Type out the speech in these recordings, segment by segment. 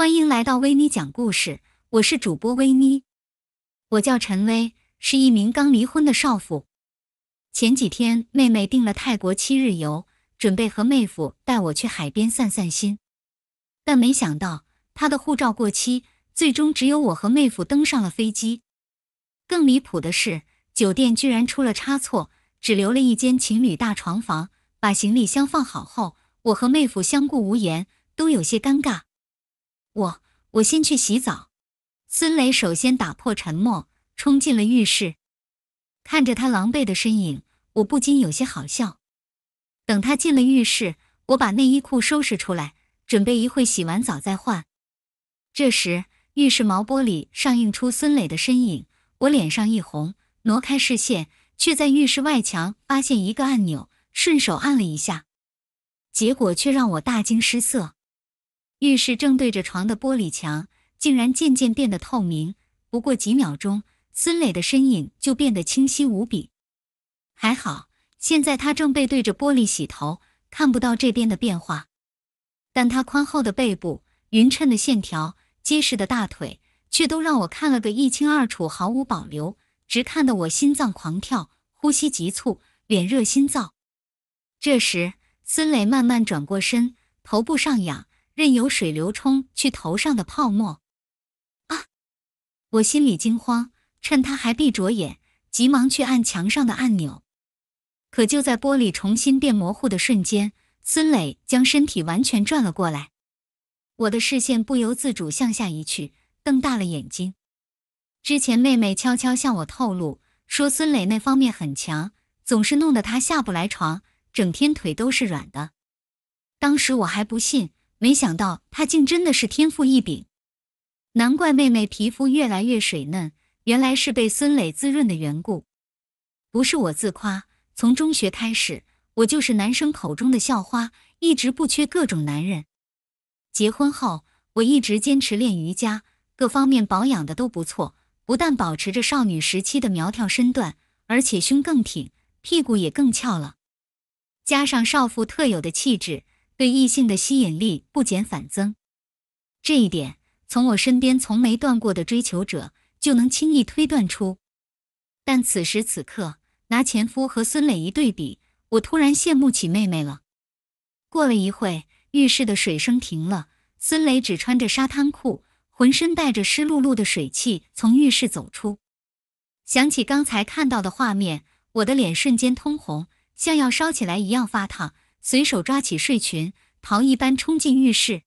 欢迎来到维尼讲故事，我是主播维尼。我叫陈薇，是一名刚离婚的少妇。前几天妹妹订了泰国七日游，准备和妹夫带我去海边散散心，但没想到她的护照过期，最终只有我和妹夫登上了飞机。更离谱的是，酒店居然出了差错，只留了一间情侣大床房。把行李箱放好后，我和妹夫相顾无言，都有些尴尬。我我先去洗澡。孙磊首先打破沉默，冲进了浴室。看着他狼狈的身影，我不禁有些好笑。等他进了浴室，我把内衣裤收拾出来，准备一会洗完澡再换。这时，浴室毛玻璃上映出孙磊的身影，我脸上一红，挪开视线，却在浴室外墙发现一个按钮，顺手按了一下，结果却让我大惊失色。浴室正对着床的玻璃墙竟然渐渐变得透明，不过几秒钟，孙磊的身影就变得清晰无比。还好，现在他正背对着玻璃洗头，看不到这边的变化。但他宽厚的背部、匀称的线条、结实的大腿，却都让我看了个一清二楚，毫无保留，直看得我心脏狂跳，呼吸急促，脸热心燥。这时，孙磊慢慢转过身，头部上仰。任由水流冲去头上的泡沫，啊！我心里惊慌，趁他还闭着眼，急忙去按墙上的按钮。可就在玻璃重新变模糊的瞬间，孙磊将身体完全转了过来。我的视线不由自主向下移去，瞪大了眼睛。之前妹妹悄悄向我透露说，孙磊那方面很强，总是弄得他下不来床，整天腿都是软的。当时我还不信。没想到他竟真的是天赋异禀，难怪妹妹皮肤越来越水嫩，原来是被孙磊滋润的缘故。不是我自夸，从中学开始，我就是男生口中的校花，一直不缺各种男人。结婚后，我一直坚持练瑜伽，各方面保养的都不错，不但保持着少女时期的苗条身段，而且胸更挺，屁股也更翘了，加上少妇特有的气质。对异性的吸引力不减反增，这一点从我身边从没断过的追求者就能轻易推断出。但此时此刻，拿前夫和孙磊一对比，我突然羡慕起妹妹了。过了一会，浴室的水声停了，孙磊只穿着沙滩裤，浑身带着湿漉漉的水汽从浴室走出。想起刚才看到的画面，我的脸瞬间通红，像要烧起来一样发烫。随手抓起睡裙，逃一般冲进浴室。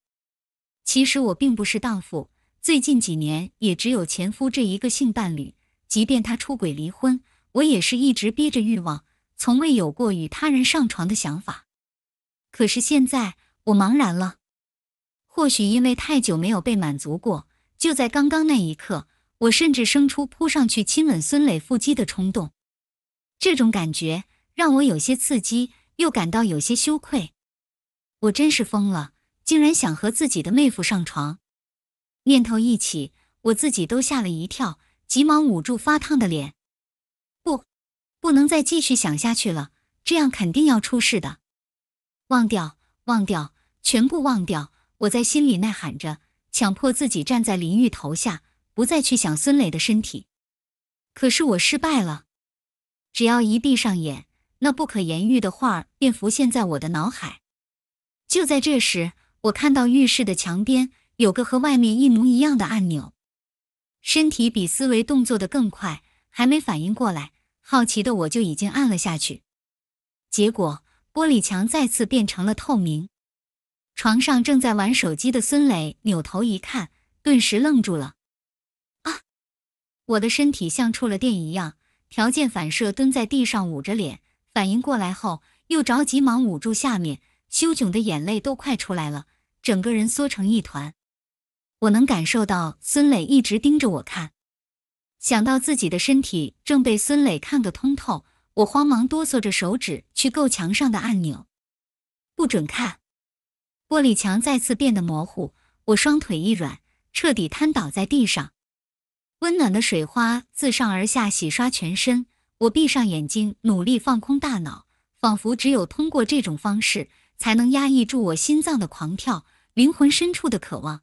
其实我并不是荡妇，最近几年也只有前夫这一个性伴侣。即便他出轨离婚，我也是一直憋着欲望，从未有过与他人上床的想法。可是现在我茫然了，或许因为太久没有被满足过。就在刚刚那一刻，我甚至生出扑上去亲吻孙磊腹肌的冲动。这种感觉让我有些刺激。又感到有些羞愧，我真是疯了，竟然想和自己的妹夫上床。念头一起，我自己都吓了一跳，急忙捂住发烫的脸。不，不能再继续想下去了，这样肯定要出事的。忘掉，忘掉，全部忘掉！我在心里呐喊着，强迫自己站在淋浴头下，不再去想孙磊的身体。可是我失败了，只要一闭上眼。那不可言喻的画便浮现在我的脑海。就在这时，我看到浴室的墙边有个和外面一模一样的按钮，身体比思维动作的更快，还没反应过来，好奇的我就已经按了下去。结果，玻璃墙再次变成了透明。床上正在玩手机的孙磊扭头一看，顿时愣住了。啊！我的身体像触了电一样，条件反射蹲在地上捂着脸。反应过来后，又着急忙捂住下面，羞窘的眼泪都快出来了，整个人缩成一团。我能感受到孙磊一直盯着我看，想到自己的身体正被孙磊看个通透，我慌忙哆嗦着手指去够墙上的按钮。不准看！玻璃墙再次变得模糊，我双腿一软，彻底瘫倒在地上。温暖的水花自上而下洗刷全身。我闭上眼睛，努力放空大脑，仿佛只有通过这种方式，才能压抑住我心脏的狂跳、灵魂深处的渴望。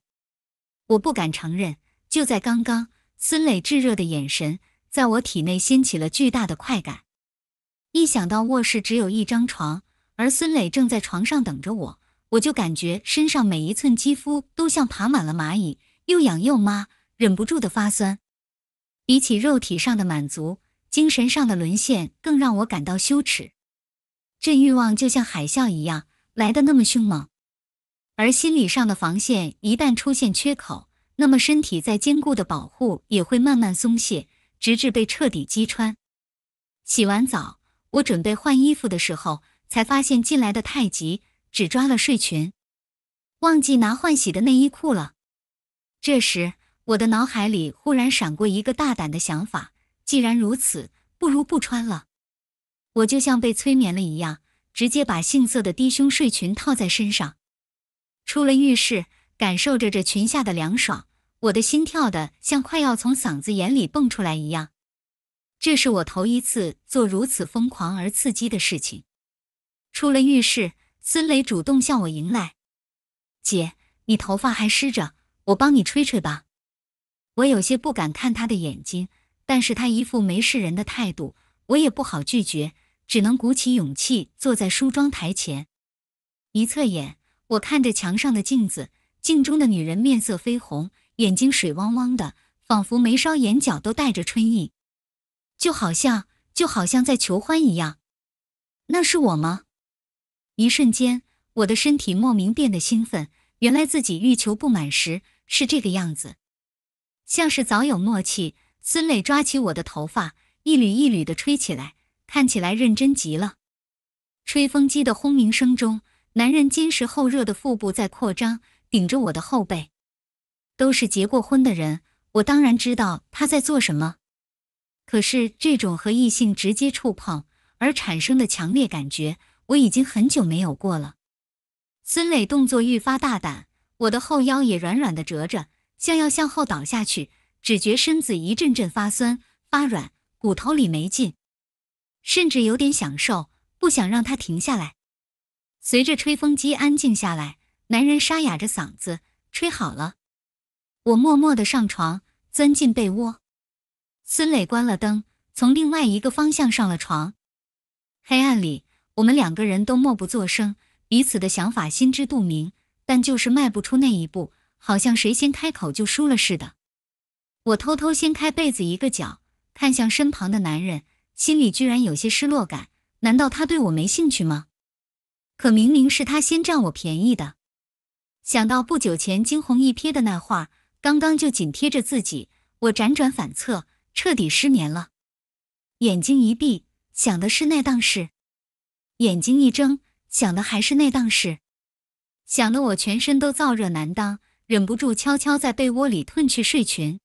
我不敢承认，就在刚刚，孙磊炙热的眼神在我体内掀起了巨大的快感。一想到卧室只有一张床，而孙磊正在床上等着我，我就感觉身上每一寸肌肤都像爬满了蚂蚁，又痒又麻，忍不住的发酸。比起肉体上的满足，精神上的沦陷更让我感到羞耻，这欲望就像海啸一样来得那么凶猛，而心理上的防线一旦出现缺口，那么身体再坚固的保护也会慢慢松懈，直至被彻底击穿。洗完澡，我准备换衣服的时候，才发现进来的太急，只抓了睡裙，忘记拿换洗的内衣裤了。这时，我的脑海里忽然闪过一个大胆的想法。既然如此，不如不穿了。我就像被催眠了一样，直接把杏色的低胸睡裙套在身上。出了浴室，感受着这裙下的凉爽，我的心跳得像快要从嗓子眼里蹦出来一样。这是我头一次做如此疯狂而刺激的事情。出了浴室，孙磊主动向我迎来：“姐，你头发还湿着，我帮你吹吹吧。”我有些不敢看他的眼睛。但是他一副没事人的态度，我也不好拒绝，只能鼓起勇气坐在梳妆台前。一侧眼，我看着墙上的镜子，镜中的女人面色绯红，眼睛水汪汪的，仿佛眉梢眼角都带着春意，就好像就好像在求欢一样。那是我吗？一瞬间，我的身体莫名变得兴奋，原来自己欲求不满时是这个样子，像是早有默契。孙磊抓起我的头发，一缕一缕地吹起来，看起来认真极了。吹风机的轰鸣声中，男人坚实厚热的腹部在扩张，顶着我的后背。都是结过婚的人，我当然知道他在做什么。可是这种和异性直接触碰而产生的强烈感觉，我已经很久没有过了。孙磊动作愈发大胆，我的后腰也软软的折着，像要向后倒下去。只觉身子一阵阵发酸发软，骨头里没劲，甚至有点享受，不想让他停下来。随着吹风机安静下来，男人沙哑着嗓子：“吹好了。”我默默地上床，钻进被窝。孙磊关了灯，从另外一个方向上了床。黑暗里，我们两个人都默不作声，彼此的想法心知肚明，但就是迈不出那一步，好像谁先开口就输了似的。我偷偷掀开被子一个角，看向身旁的男人，心里居然有些失落感。难道他对我没兴趣吗？可明明是他先占我便宜的。想到不久前惊鸿一瞥的那话，刚刚就紧贴着自己，我辗转反侧，彻底失眠了。眼睛一闭，想的是那档事；眼睛一睁，想的还是那档事。想得我全身都燥热难当，忍不住悄悄在被窝里褪去睡裙。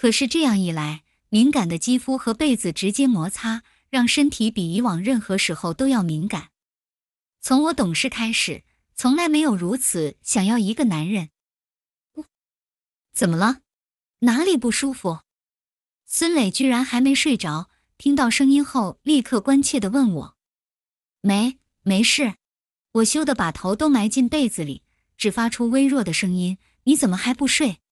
可是这样一来，敏感的肌肤和被子直接摩擦，让身体比以往任何时候都要敏感。从我懂事开始，从来没有如此想要一个男人。我怎么了？哪里不舒服？孙磊居然还没睡着，听到声音后立刻关切地问我：“没没事？”我羞得把头都埋进被子里，只发出微弱的声音。你怎么还不睡？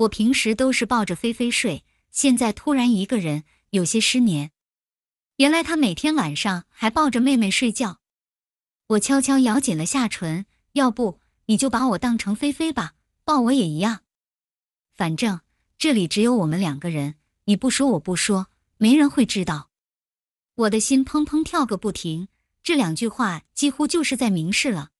我平时都是抱着菲菲睡，现在突然一个人，有些失眠。原来他每天晚上还抱着妹妹睡觉。我悄悄咬紧了下唇，要不你就把我当成菲菲吧，抱我也一样。反正这里只有我们两个人，你不说我不说，没人会知道。我的心砰砰跳个不停，这两句话几乎就是在明示了。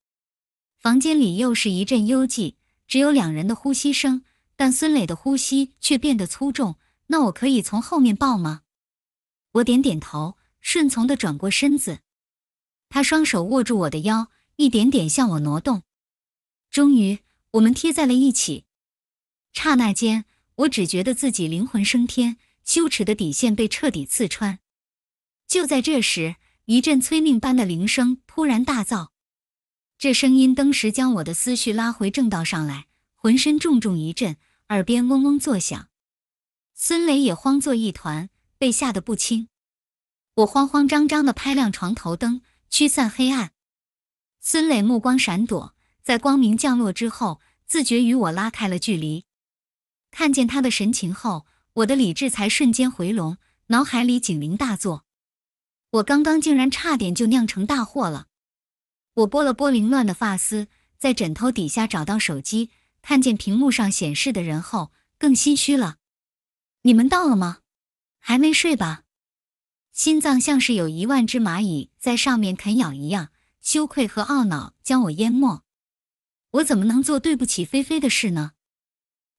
房间里又是一阵幽寂，只有两人的呼吸声。但孙磊的呼吸却变得粗重。那我可以从后面抱吗？我点点头，顺从地转过身子。他双手握住我的腰，一点点向我挪动。终于，我们贴在了一起。刹那间，我只觉得自己灵魂升天，羞耻的底线被彻底刺穿。就在这时，一阵催命般的铃声突然大噪。这声音登时将我的思绪拉回正道上来，浑身重重一震。耳边嗡嗡作响，孙磊也慌作一团，被吓得不轻。我慌慌张张的拍亮床头灯，驱散黑暗。孙磊目光闪躲，在光明降落之后，自觉与我拉开了距离。看见他的神情后，我的理智才瞬间回笼，脑海里警铃大作。我刚刚竟然差点就酿成大祸了。我拨了拨凌乱的发丝，在枕头底下找到手机。看见屏幕上显示的人后，更心虚了。你们到了吗？还没睡吧？心脏像是有一万只蚂蚁在上面啃咬一样，羞愧和懊恼将我淹没。我怎么能做对不起菲菲的事呢？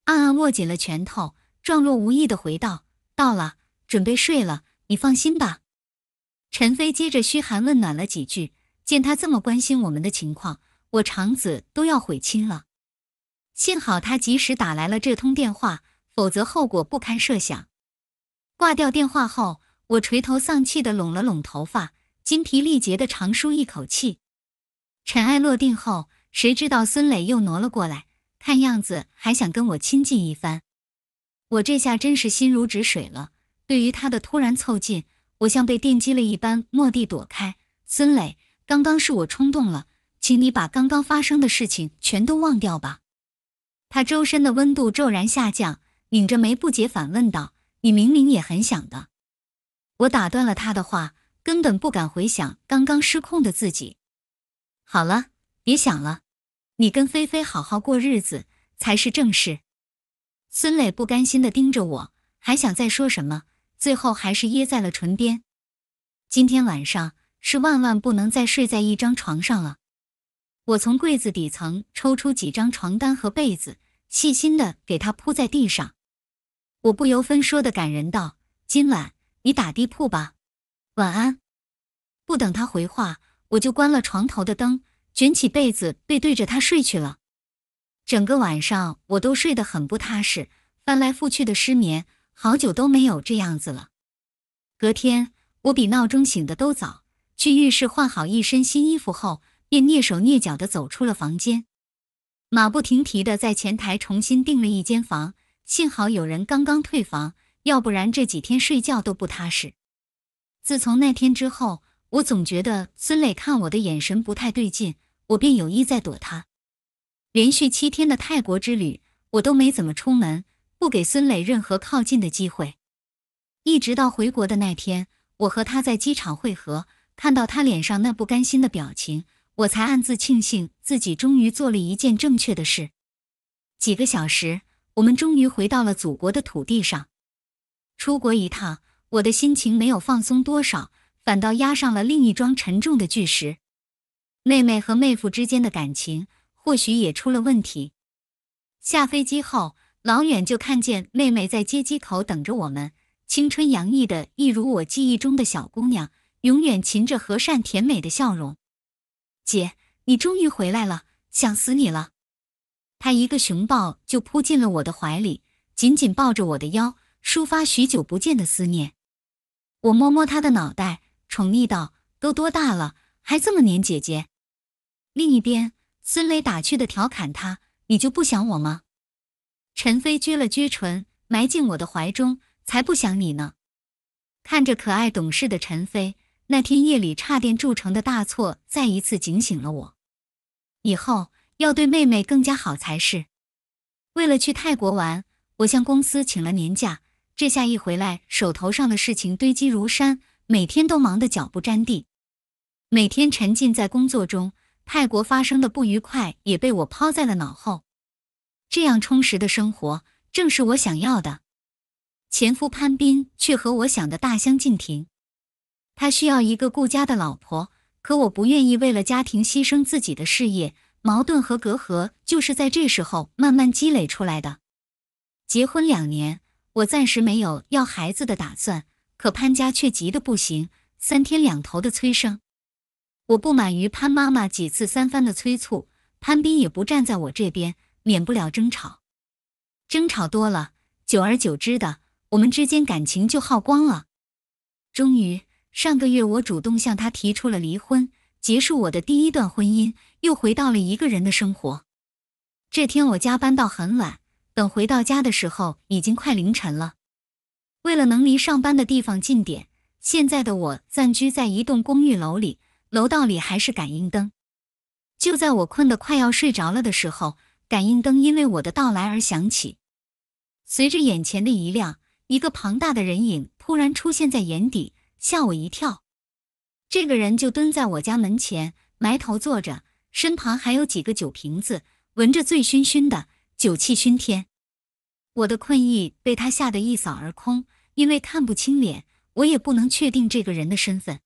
暗暗握紧了拳头，状若无意的回道：“到了，准备睡了。你放心吧。”陈飞接着嘘寒问暖了几句，见他这么关心我们的情况，我肠子都要悔青了。幸好他及时打来了这通电话，否则后果不堪设想。挂掉电话后，我垂头丧气的拢了拢头发，精疲力竭的长舒一口气。尘埃落定后，谁知道孙磊又挪了过来，看样子还想跟我亲近一番。我这下真是心如止水了。对于他的突然凑近，我像被电击了一般，蓦地躲开。孙磊，刚刚是我冲动了，请你把刚刚发生的事情全都忘掉吧。他周身的温度骤然下降，拧着眉不解反问道：“你明明也很想的。”我打断了他的话，根本不敢回想刚刚失控的自己。好了，别想了，你跟菲菲好好过日子才是正事。孙磊不甘心地盯着我，还想再说什么，最后还是噎在了唇边。今天晚上是万万不能再睡在一张床上了。我从柜子底层抽出几张床单和被子，细心的给他铺在地上。我不由分说的感人道：“今晚你打地铺吧，晚安。”不等他回话，我就关了床头的灯，卷起被子，背对着他睡去了。整个晚上我都睡得很不踏实，翻来覆去的失眠，好久都没有这样子了。隔天我比闹钟醒得都早，去浴室换好一身新衣服后。便蹑手蹑脚的走出了房间，马不停蹄的在前台重新订了一间房。幸好有人刚刚退房，要不然这几天睡觉都不踏实。自从那天之后，我总觉得孙磊看我的眼神不太对劲，我便有意在躲他。连续七天的泰国之旅，我都没怎么出门，不给孙磊任何靠近的机会。一直到回国的那天，我和他在机场会合，看到他脸上那不甘心的表情。我才暗自庆幸自己终于做了一件正确的事。几个小时，我们终于回到了祖国的土地上。出国一趟，我的心情没有放松多少，反倒压上了另一桩沉重的巨石。妹妹和妹夫之间的感情或许也出了问题。下飞机后，老远就看见妹妹在接机口等着我们，青春洋溢的，一如我记忆中的小姑娘，永远噙着和善甜美的笑容。姐，你终于回来了，想死你了！他一个熊抱就扑进了我的怀里，紧紧抱着我的腰，抒发许久不见的思念。我摸摸他的脑袋，宠溺道：“都多大了，还这么黏姐姐。”另一边，孙雷打趣的调侃他：“你就不想我吗？”陈飞撅了撅唇，埋进我的怀中：“才不想你呢！”看着可爱懂事的陈飞。那天夜里差点铸成的大错，再一次警醒了我。以后要对妹妹更加好才是。为了去泰国玩，我向公司请了年假。这下一回来，手头上的事情堆积如山，每天都忙得脚不沾地。每天沉浸在工作中，泰国发生的不愉快也被我抛在了脑后。这样充实的生活，正是我想要的。前夫潘斌却和我想的大相径庭。他需要一个顾家的老婆，可我不愿意为了家庭牺牲自己的事业。矛盾和隔阂就是在这时候慢慢积累出来的。结婚两年，我暂时没有要孩子的打算，可潘家却急得不行，三天两头的催生。我不满于潘妈妈几次三番的催促，潘斌也不站在我这边，免不了争吵。争吵多了，久而久之的，我们之间感情就耗光了。终于。上个月，我主动向他提出了离婚，结束我的第一段婚姻，又回到了一个人的生活。这天我加班到很晚，等回到家的时候已经快凌晨了。为了能离上班的地方近点，现在的我暂居在一栋公寓楼里，楼道里还是感应灯。就在我困得快要睡着了的时候，感应灯因为我的到来而响起，随着眼前的一亮，一个庞大的人影突然出现在眼底。吓我一跳！这个人就蹲在我家门前，埋头坐着，身旁还有几个酒瓶子，闻着醉醺醺的，酒气熏天。我的困意被他吓得一扫而空，因为看不清脸，我也不能确定这个人的身份，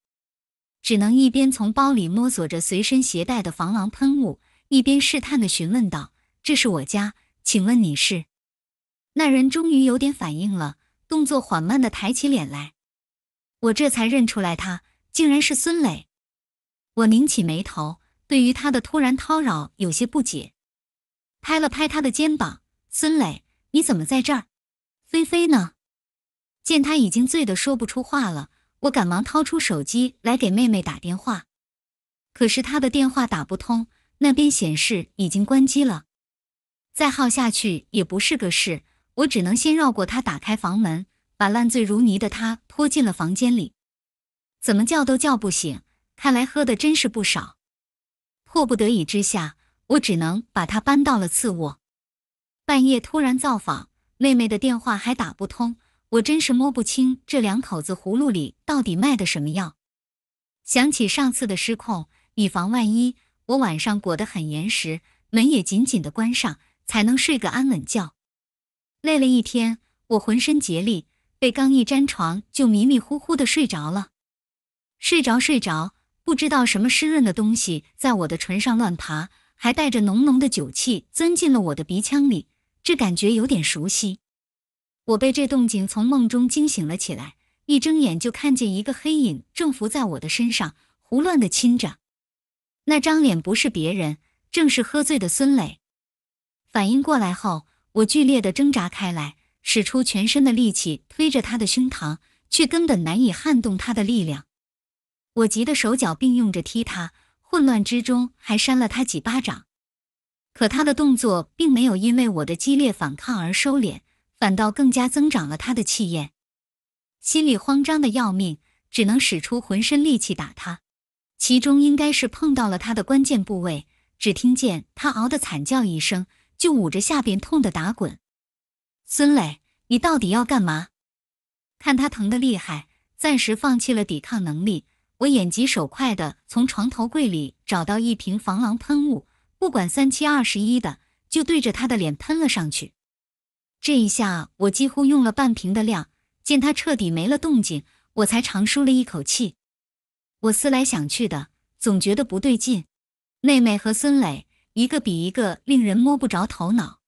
只能一边从包里摸索着随身携带的防狼喷雾，一边试探的询问道：“这是我家，请问你是？”那人终于有点反应了，动作缓慢的抬起脸来。我这才认出来，他竟然是孙磊。我拧起眉头，对于他的突然叨扰有些不解，拍了拍他的肩膀：“孙磊，你怎么在这儿？菲菲呢？”见他已经醉得说不出话了，我赶忙掏出手机来给妹妹打电话，可是他的电话打不通，那边显示已经关机了。再耗下去也不是个事，我只能先绕过他，打开房门，把烂醉如泥的他。拖进了房间里，怎么叫都叫不醒，看来喝的真是不少。迫不得已之下，我只能把他搬到了次卧。半夜突然造访，妹妹的电话还打不通，我真是摸不清这两口子葫芦里到底卖的什么药。想起上次的失控，以防万一，我晚上裹得很严实，门也紧紧地关上，才能睡个安稳觉。累了一天，我浑身竭力。被刚一沾床，就迷迷糊糊的睡着了。睡着睡着，不知道什么湿润的东西在我的唇上乱爬，还带着浓浓的酒气钻进了我的鼻腔里，这感觉有点熟悉。我被这动静从梦中惊醒了起来，一睁眼就看见一个黑影正伏在我的身上，胡乱的亲着。那张脸不是别人，正是喝醉的孙磊。反应过来后，我剧烈的挣扎开来。使出全身的力气推着他的胸膛，却根本难以撼动他的力量。我急得手脚并用着踢他，混乱之中还扇了他几巴掌。可他的动作并没有因为我的激烈反抗而收敛，反倒更加增长了他的气焰。心里慌张的要命，只能使出浑身力气打他。其中应该是碰到了他的关键部位，只听见他嗷的惨叫一声，就捂着下边痛的打滚。孙磊。你到底要干嘛？看他疼的厉害，暂时放弃了抵抗能力。我眼疾手快的从床头柜里找到一瓶防狼喷雾，不管三七二十一的就对着他的脸喷了上去。这一下我几乎用了半瓶的量。见他彻底没了动静，我才长舒了一口气。我思来想去的，总觉得不对劲。妹妹和孙磊，一个比一个令人摸不着头脑。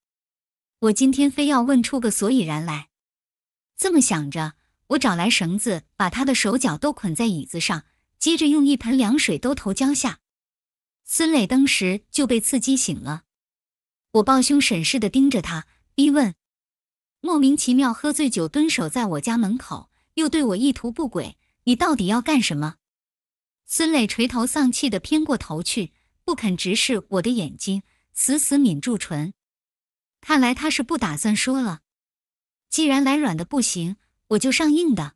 我今天非要问出个所以然来。这么想着，我找来绳子，把他的手脚都捆在椅子上，接着用一盆凉水兜头浇下。孙磊当时就被刺激醒了。我抱胸审视的盯着他，逼问：“莫名其妙喝醉酒蹲守在我家门口，又对我意图不轨，你到底要干什么？”孙磊垂头丧气的偏过头去，不肯直视我的眼睛，死死抿住唇。看来他是不打算说了。既然来软的不行，我就上硬的。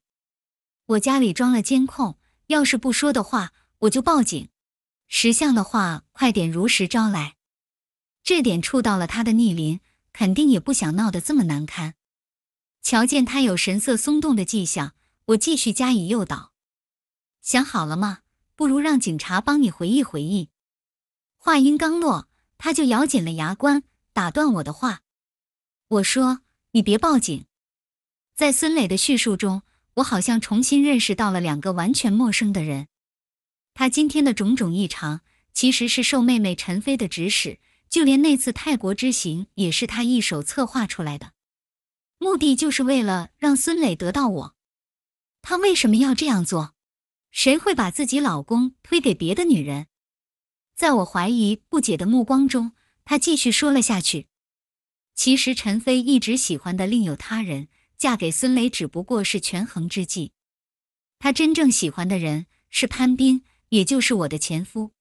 我家里装了监控，要是不说的话，我就报警。识相的话，快点如实招来。这点触到了他的逆鳞，肯定也不想闹得这么难堪。瞧见他有神色松动的迹象，我继续加以诱导。想好了吗？不如让警察帮你回忆回忆。话音刚落，他就咬紧了牙关。打断我的话，我说：“你别报警。”在孙磊的叙述中，我好像重新认识到了两个完全陌生的人。他今天的种种异常，其实是受妹妹陈飞的指使，就连那次泰国之行也是他一手策划出来的，目的就是为了让孙磊得到我。他为什么要这样做？谁会把自己老公推给别的女人？在我怀疑不解的目光中。他继续说了下去：“其实陈飞一直喜欢的另有他人，嫁给孙雷只不过是权衡之计。他真正喜欢的人是潘斌，也就是我的前夫。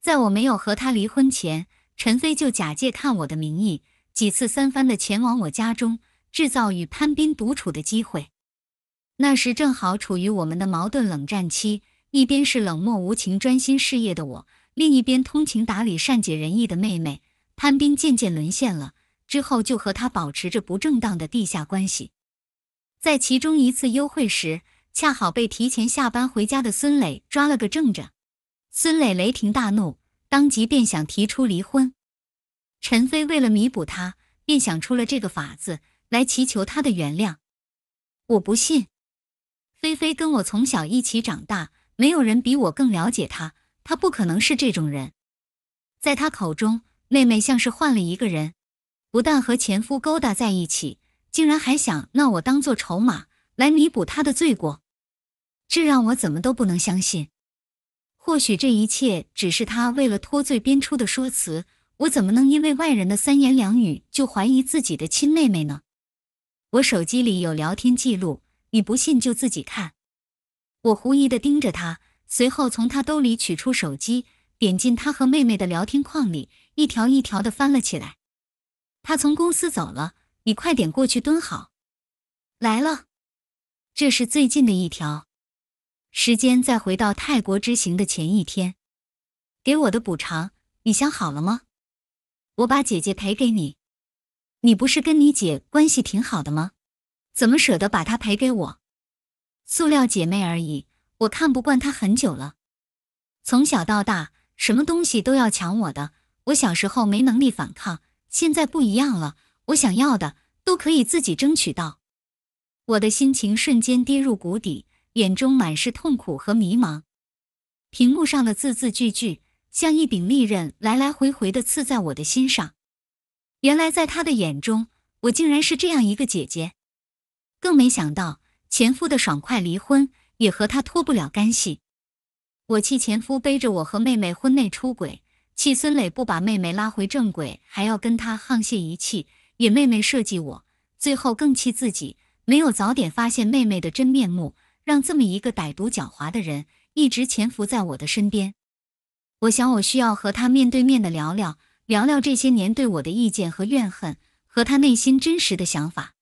在我没有和他离婚前，陈飞就假借看我的名义，几次三番的前往我家中，制造与潘斌独处的机会。那时正好处于我们的矛盾冷战期，一边是冷漠无情、专心事业的我。”另一边通情达理、善解人意的妹妹潘冰渐渐沦陷了，之后就和他保持着不正当的地下关系。在其中一次幽会时，恰好被提前下班回家的孙磊抓了个正着。孙磊雷霆大怒，当即便想提出离婚。陈飞为了弥补他，便想出了这个法子来祈求他的原谅。我不信，菲菲跟我从小一起长大，没有人比我更了解她。他不可能是这种人，在他口中，妹妹像是换了一个人，不但和前夫勾搭在一起，竟然还想拿我当做筹码来弥补他的罪过，这让我怎么都不能相信。或许这一切只是他为了脱罪编出的说辞，我怎么能因为外人的三言两语就怀疑自己的亲妹妹呢？我手机里有聊天记录，你不信就自己看。我狐疑地盯着他。随后，从他兜里取出手机，点进他和妹妹的聊天框里，一条一条的翻了起来。他从公司走了，你快点过去蹲好。来了，这是最近的一条。时间再回到泰国之行的前一天，给我的补偿，你想好了吗？我把姐姐赔给你。你不是跟你姐关系挺好的吗？怎么舍得把她赔给我？塑料姐妹而已。我看不惯他很久了，从小到大，什么东西都要抢我的。我小时候没能力反抗，现在不一样了，我想要的都可以自己争取到。我的心情瞬间跌入谷底，眼中满是痛苦和迷茫。屏幕上的字字句句像一柄利刃，来来回回的刺在我的心上。原来在他的眼中，我竟然是这样一个姐姐。更没想到前夫的爽快离婚。也和他脱不了干系。我气前夫背着我和妹妹婚内出轨，气孙磊不把妹妹拉回正轨，还要跟他沆瀣一气，也妹妹设计我。最后更气自己没有早点发现妹妹的真面目，让这么一个歹毒狡猾的人一直潜伏在我的身边。我想，我需要和他面对面的聊聊，聊聊这些年对我的意见和怨恨，和他内心真实的想法。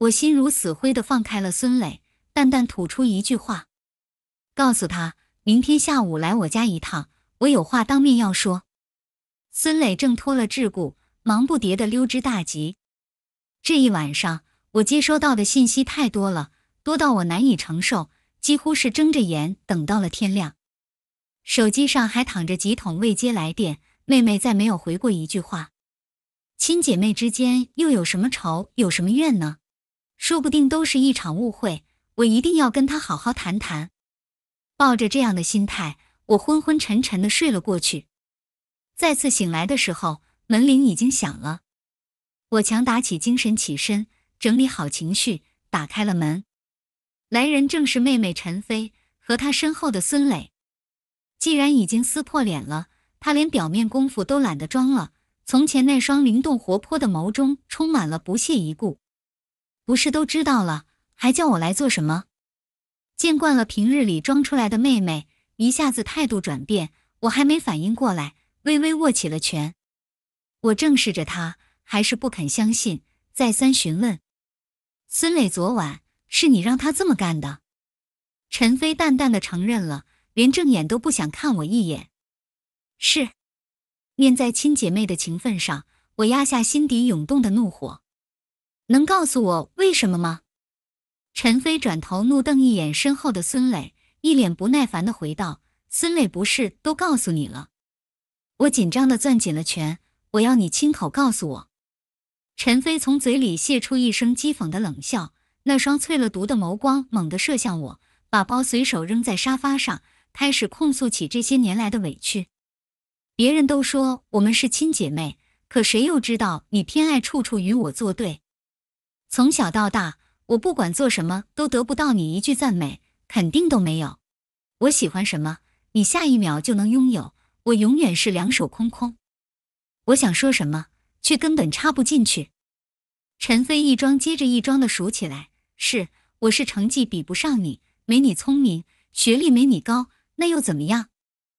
我心如死灰的放开了孙磊。淡淡吐出一句话，告诉他明天下午来我家一趟，我有话当面要说。孙磊挣脱了桎梏，忙不迭的溜之大吉。这一晚上，我接收到的信息太多了，多到我难以承受，几乎是睁着眼等到了天亮。手机上还躺着几桶未接来电，妹妹再没有回过一句话。亲姐妹之间又有什么仇，有什么怨呢？说不定都是一场误会。我一定要跟他好好谈谈。抱着这样的心态，我昏昏沉沉的睡了过去。再次醒来的时候，门铃已经响了。我强打起精神起身，整理好情绪，打开了门。来人正是妹妹陈飞和她身后的孙磊。既然已经撕破脸了，他连表面功夫都懒得装了。从前那双灵动活泼的眸中充满了不屑一顾。不是都知道了？还叫我来做什么？见惯了平日里装出来的妹妹，一下子态度转变，我还没反应过来，微微握起了拳。我正视着她，还是不肯相信，再三询问：“孙磊昨晚是你让他这么干的？”陈飞淡淡的承认了，连正眼都不想看我一眼。是，念在亲姐妹的情分上，我压下心底涌动的怒火，能告诉我为什么吗？陈飞转头怒瞪一眼身后的孙磊，一脸不耐烦地回道：“孙磊不是都告诉你了？”我紧张地攥紧了拳，我要你亲口告诉我。陈飞从嘴里泄出一声讥讽的冷笑，那双淬了毒的眸光猛地射向我，把包随手扔在沙发上，开始控诉起这些年来的委屈。别人都说我们是亲姐妹，可谁又知道你偏爱处处与我作对？从小到大。我不管做什么都得不到你一句赞美，肯定都没有。我喜欢什么，你下一秒就能拥有。我永远是两手空空。我想说什么，却根本插不进去。陈飞一桩接着一桩的数起来，是，我是成绩比不上你，没你聪明，学历没你高，那又怎么样？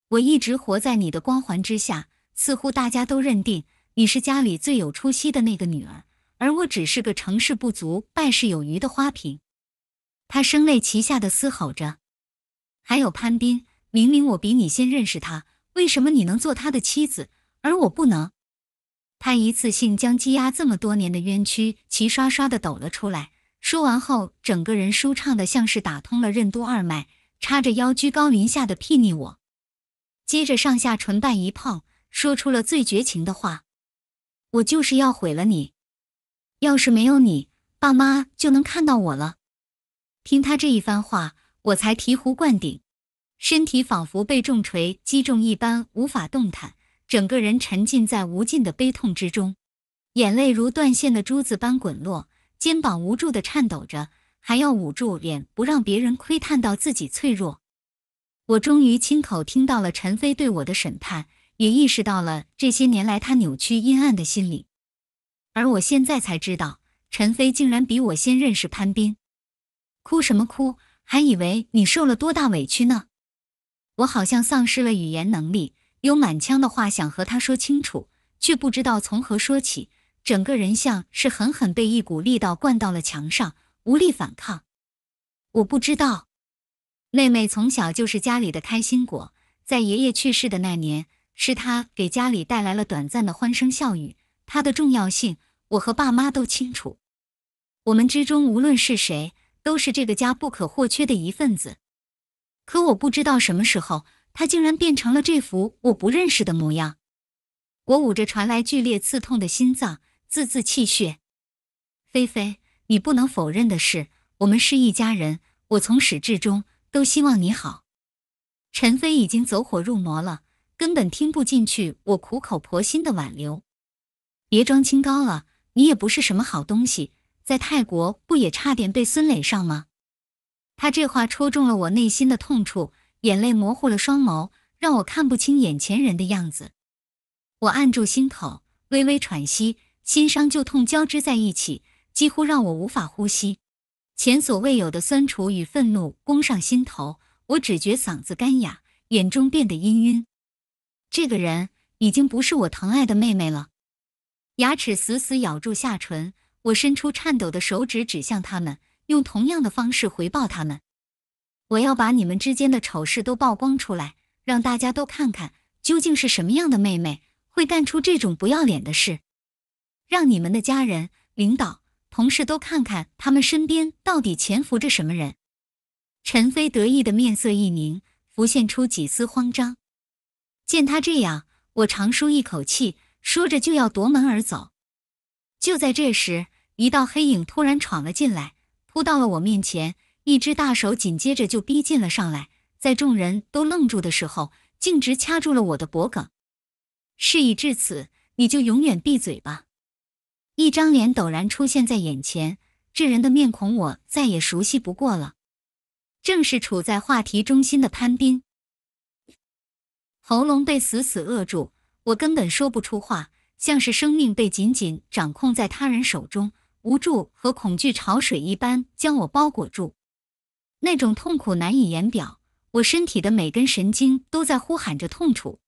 我一直活在你的光环之下，似乎大家都认定你是家里最有出息的那个女儿。而我只是个成事不足败事有余的花瓶，他声泪齐下的嘶吼着。还有潘斌，明明我比你先认识他，为什么你能做他的妻子，而我不能？他一次性将积压这么多年的冤屈齐刷刷的抖了出来。说完后，整个人舒畅的像是打通了任督二脉，叉着腰居高临下的睥睨我，接着上下唇瓣一碰，说出了最绝情的话：我就是要毁了你。要是没有你，爸妈就能看到我了。听他这一番话，我才醍醐灌顶，身体仿佛被重锤击中一般无法动弹，整个人沉浸在无尽的悲痛之中，眼泪如断线的珠子般滚落，肩膀无助的颤抖着，还要捂住脸不让别人窥探到自己脆弱。我终于亲口听到了陈飞对我的审判，也意识到了这些年来他扭曲阴暗的心理。而我现在才知道，陈飞竟然比我先认识潘斌。哭什么哭？还以为你受了多大委屈呢。我好像丧失了语言能力，有满腔的话想和他说清楚，却不知道从何说起。整个人像是狠狠被一股力道灌到了墙上，无力反抗。我不知道，妹妹从小就是家里的开心果，在爷爷去世的那年，是她给家里带来了短暂的欢声笑语。他的重要性，我和爸妈都清楚。我们之中无论是谁，都是这个家不可或缺的一份子。可我不知道什么时候，他竟然变成了这副我不认识的模样。我捂着传来剧烈刺痛的心脏，字字泣血：“菲菲，你不能否认的是，我们是一家人。我从始至终都希望你好。”陈飞已经走火入魔了，根本听不进去我苦口婆心的挽留。别装清高了，你也不是什么好东西，在泰国不也差点被孙磊上吗？他这话戳中了我内心的痛处，眼泪模糊了双眸，让我看不清眼前人的样子。我按住心口，微微喘息，心伤旧痛交织在一起，几乎让我无法呼吸。前所未有的酸楚与愤怒攻上心头，我只觉嗓子干哑，眼中变得氤氲。这个人已经不是我疼爱的妹妹了。牙齿死死咬住下唇，我伸出颤抖的手指指向他们，用同样的方式回报他们。我要把你们之间的丑事都曝光出来，让大家都看看究竟是什么样的妹妹会干出这种不要脸的事，让你们的家人、领导、同事都看看他们身边到底潜伏着什么人。陈飞得意的面色一凝，浮现出几丝慌张。见他这样，我长舒一口气。说着就要夺门而走，就在这时，一道黑影突然闯了进来，扑到了我面前，一只大手紧接着就逼近了上来，在众人都愣住的时候，径直掐住了我的脖颈。事已至此，你就永远闭嘴吧！一张脸陡然出现在眼前，这人的面孔我再也熟悉不过了，正是处在话题中心的潘斌。喉咙被死死扼住。我根本说不出话，像是生命被紧紧掌控在他人手中，无助和恐惧潮水一般将我包裹住，那种痛苦难以言表，我身体的每根神经都在呼喊着痛楚，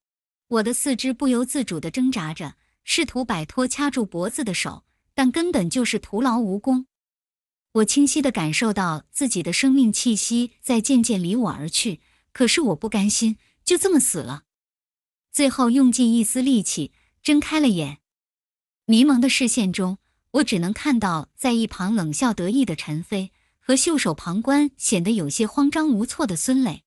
我的四肢不由自主地挣扎着，试图摆脱掐住脖子的手，但根本就是徒劳无功。我清晰地感受到自己的生命气息在渐渐离我而去，可是我不甘心就这么死了。最后用尽一丝力气睁开了眼，迷蒙的视线中，我只能看到在一旁冷笑得意的陈飞和袖手旁观、显得有些慌张无措的孙磊。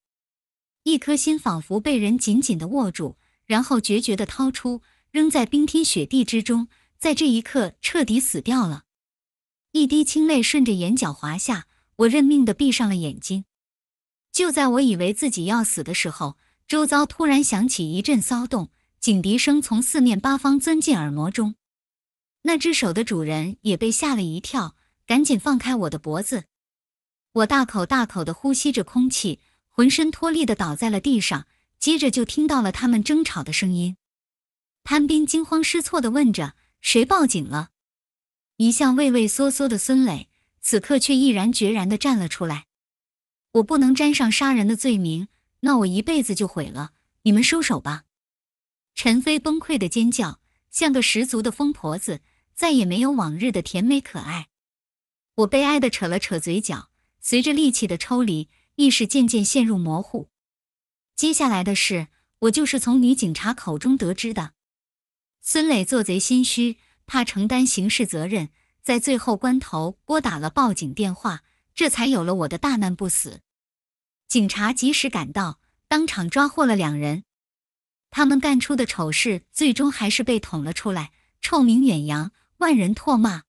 一颗心仿佛被人紧紧的握住，然后决绝的掏出，扔在冰天雪地之中，在这一刻彻底死掉了。一滴清泪顺着眼角滑下，我认命的闭上了眼睛。就在我以为自己要死的时候。周遭突然响起一阵骚动，警笛声从四面八方钻进耳膜中。那只手的主人也被吓了一跳，赶紧放开我的脖子。我大口大口地呼吸着空气，浑身脱力地倒在了地上。接着就听到了他们争吵的声音。潘斌惊慌失措地问着：“谁报警了？”一向畏畏缩缩的孙磊，此刻却毅然决然地站了出来。我不能沾上杀人的罪名。那我一辈子就毁了！你们收手吧！陈飞崩溃的尖叫，像个十足的疯婆子，再也没有往日的甜美可爱。我悲哀的扯了扯嘴角，随着力气的抽离，意识渐渐陷入模糊。接下来的事，我就是从女警察口中得知的。孙磊做贼心虚，怕承担刑事责任，在最后关头拨打了报警电话，这才有了我的大难不死。警察及时赶到，当场抓获了两人。他们干出的丑事，最终还是被捅了出来，臭名远扬，万人唾骂。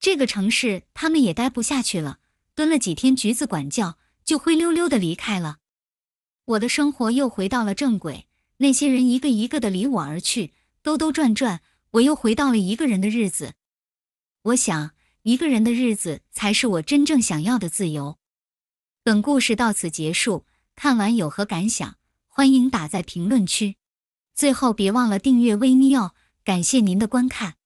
这个城市，他们也待不下去了，蹲了几天局子管教，就灰溜溜的离开了。我的生活又回到了正轨，那些人一个一个的离我而去，兜兜转转，我又回到了一个人的日子。我想，一个人的日子才是我真正想要的自由。本故事到此结束，看完有何感想？欢迎打在评论区。最后别忘了订阅微妮感谢您的观看。